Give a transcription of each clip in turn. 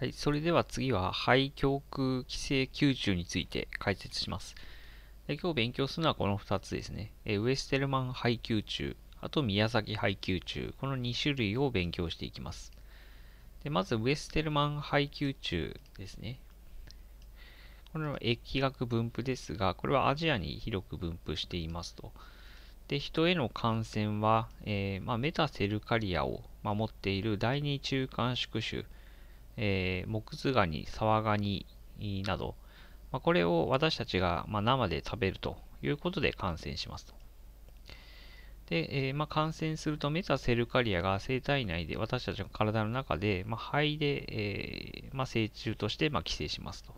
はい、それでは次は肺教腔規制90について解説します。で今日勉強するのはこの2つですね。えウエステルマン肺宮中、あと宮崎肺宮中、この2種類を勉強していきます。でまずウエステルマン肺宮中ですね。これは疫学分布ですが、これはアジアに広く分布していますと。で人への感染は、えー、まあ、メタセルカリアを守っている第二中間宿主、えー、モクズガニ、サワガニなど、まあ、これを私たちが、まあ、生で食べるということで感染しますと。で、えー、まあ、感染するとメタセルカリアが生体内で私たちの体の中で、まあ、肺で、えー、まあ、成虫として、ま寄生しますと。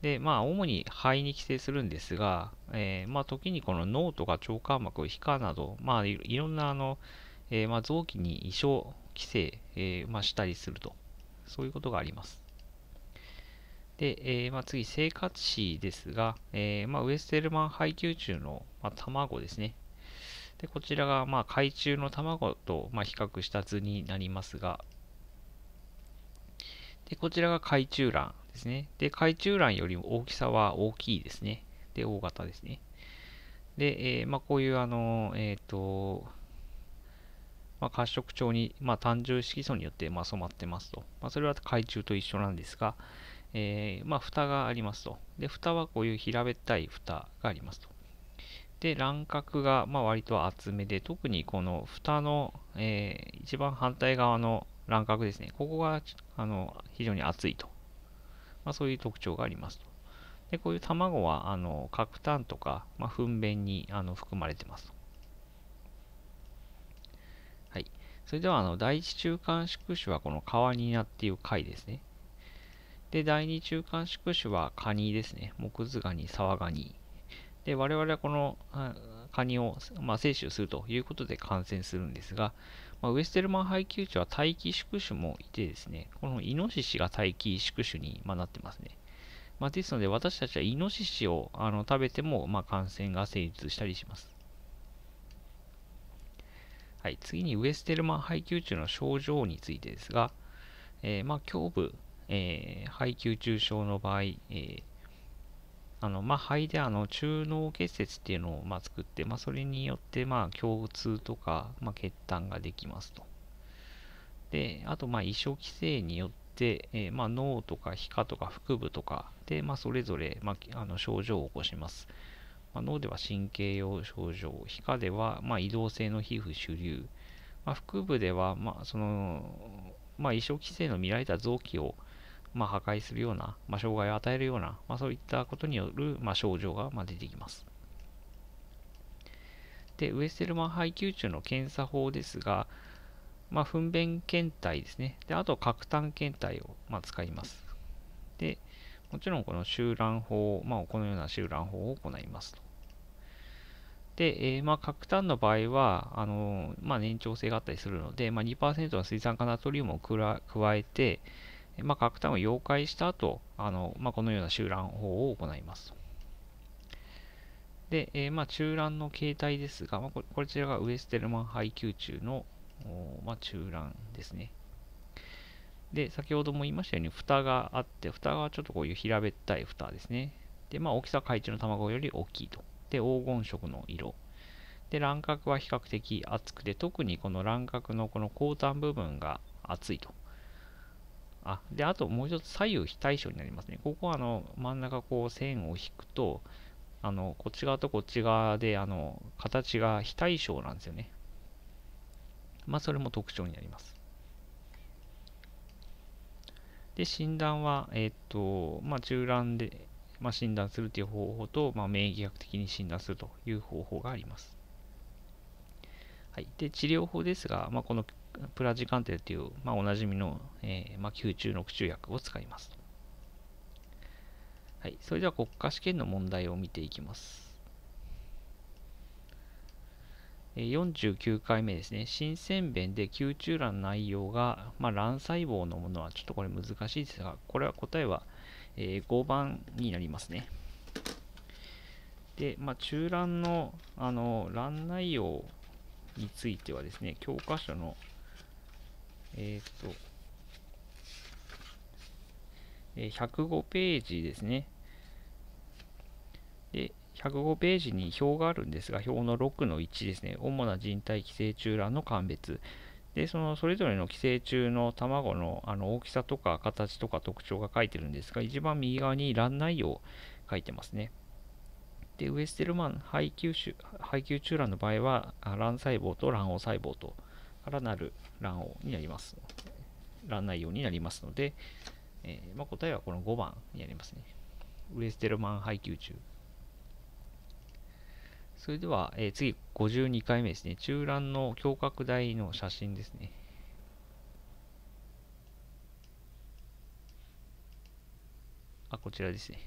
で、まあ、主に肺に寄生するんですが、えー、まあ、時にこの脳とか腸管膜、皮下など、まあ、いろんなあの、えまあ、臓器に異常寄生、えましたりすると。そういうことがあります。で、えー、まあ、次、生活史ですが、えー、まあ、ウエステルマン配給中の、まあ、卵ですね。でこちらが、まあ、海中の卵と、ま比較した図になりますが、でこちらが海中卵ですね。で、海中卵よりも大きさは大きいですね。で、大型ですね。で、えー、まあ、こういう、あの、えっ、ー、と、まあ、褐色調に、まあ、単純色素によってま染まってますと。まあ、それは海中と一緒なんですが、えー、ま蓋がありますと。で、蓋はこういう平べったい蓋がありますと。で、卵殻がま割と厚めで、特にこの蓋の、えー、一番反対側の卵殻ですね。ここがあの非常に厚いと。まあ、そういう特徴がありますと。で、こういう卵はあの核炭とか、まあ、糞便にあの含まれてますと。それでは、あの、第一中間宿主はこのワになっていう貝ですね。で、第二中間宿主はカニですね。クズガニ、ワガニ。で、我々はこのカニを、まあ、摂取するということで感染するんですが、まあ、ウエステルマン配給地は待機宿主もいてですね、このイノシシが待機宿主に、まなってますね。まあ、ですので、私たちはイノシシをあの食べても、まあ、感染が成立したりします。はい、次にウエステルマン配給中の症状についてですが、えー、まあ、胸部、えー、配給中症の場合、えー、あのまあ、肺であの中脳結節っていうのをまあ作って、まあ、それによってまあ胸痛とか、まあ、血痰ができますと。で、あと、まあ、規制によって、えーまあ、脳とか皮下とか腹部とかで、まあ、それぞれ、まあ、あの症状を起こします。まあ、脳では神経用症状、皮下では、まあ、移動性の皮膚主流、まあ、腹部では、まあ、その、まあ、移植規制の見られた臓器を、まあ、破壊するような、まあ、障害を与えるような、まあ、そういったことによる、まあ、症状が、まあ、出てきます。で、ウエステルマン配給中の検査法ですが、まあ、糞便検体ですね。で、あと、核炭検体を、まあ、使います。で、もちろんこの集卵法、まあ、このような集卵法を行いますと。で、えー、まあ、核炭の場合は、あのまあ、粘性があったりするので、まあ、2%の水酸化ナトリウムを加えて、まあ、核炭を溶解した後、あのまあ、このような集卵法を行います。で、えー、まあ、中卵の形態ですが、まあ、こちらがウエステルマン配給中の、まあ、中卵ですね。で、先ほども言いましたように、蓋があって、蓋がちょっとこういう平べったい蓋ですね。で、まあ、大きさは海中の卵より大きいと。で黄金色の色。で、乱獲は比較的厚くて、特にこの乱獲のこの後端部分が厚いと。あ、で、あともう一つ左右非対称になりますね。ここはあの真ん中こう線を引くと、あの、こっち側とこっち側で、あの、形が非対称なんですよね。まあ、それも特徴になります。で、診断は、えっ、と、まあ、中卵で、まあ、診断するという方法と、まあ、免疫学的に診断するという方法があります。はい、で治療法ですが、まあ、このプラジカンテルという、まあ、おなじみの、えーまあ、吸中の中薬を使います。はい、それでは国家試験の問題を見ていきます。49回目ですね。新鮮弁で吸虫卵の内容が、まあ、卵細胞のものはちょっとこれ難しいですが、これは答えはえー、5番になりますね。で、まあ、中欄の、あの、欄内容についてはですね、教科書の、えっ、ー、と、105ページですね。で、105ページに表があるんですが、表の6の1ですね。主な人体寄生虫欄の鑑別。でそのそれぞれの寄生虫の卵のあの大きさとか形とか特徴が書いてるんですが一番右側に卵内容書いてますねでウエステルマン配給種配給中卵の場合は卵細胞と卵黄細胞とからなる卵黄になります卵内容になりますので、えー、まあ、答えはこの5番になりますねウエステルマン配給中それでは、えー、次、52回目ですね。中欄の胸郭台の写真ですね。あ、こちらですね。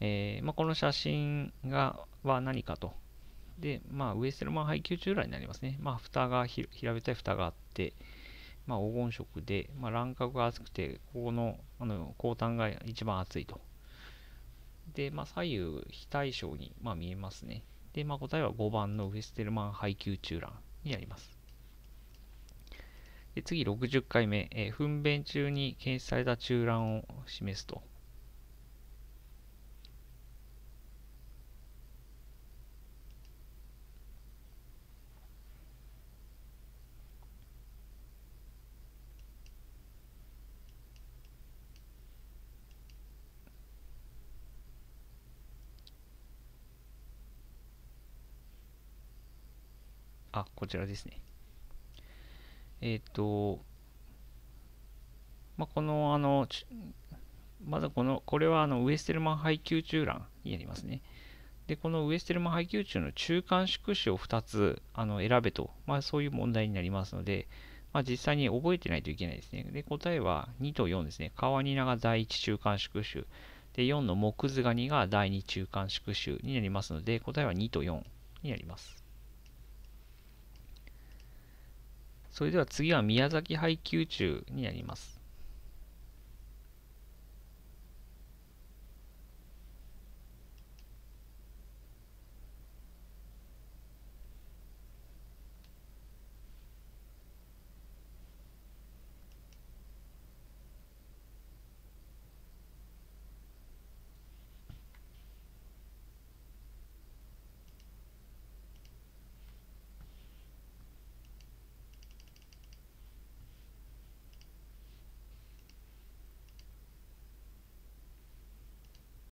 えーまあ、この写真がは何かと。で、まあ、ウエステルマン配給中欄になりますね。まあ、蓋が平べったい蓋があって、まあ、黄金色で、まあ、乱獲が厚くて、ここのあの後端が一番厚いと。で、まあ、左右非対称に、まあ、見えますね。で、まあ、答えは5番のウェステルマン配給中欄になります。で次、60回目、えー、糞便中に検出された中卵を示すとあ、こちらですね。えっ、ー、と、まあ、この、あの、まずこの、これはあのウエステルマン配給中欄になりますね。で、このウエステルマン配給中の中間宿主を2つあの選べと、まあ、そういう問題になりますので、まあ、実際に覚えてないといけないですね。で、答えは2と4ですね。川ニナが第1中間宿主。で、4の木図ガニが第2中間宿主になりますので、答えは2と4になります。それでは次は宮崎配給中になります。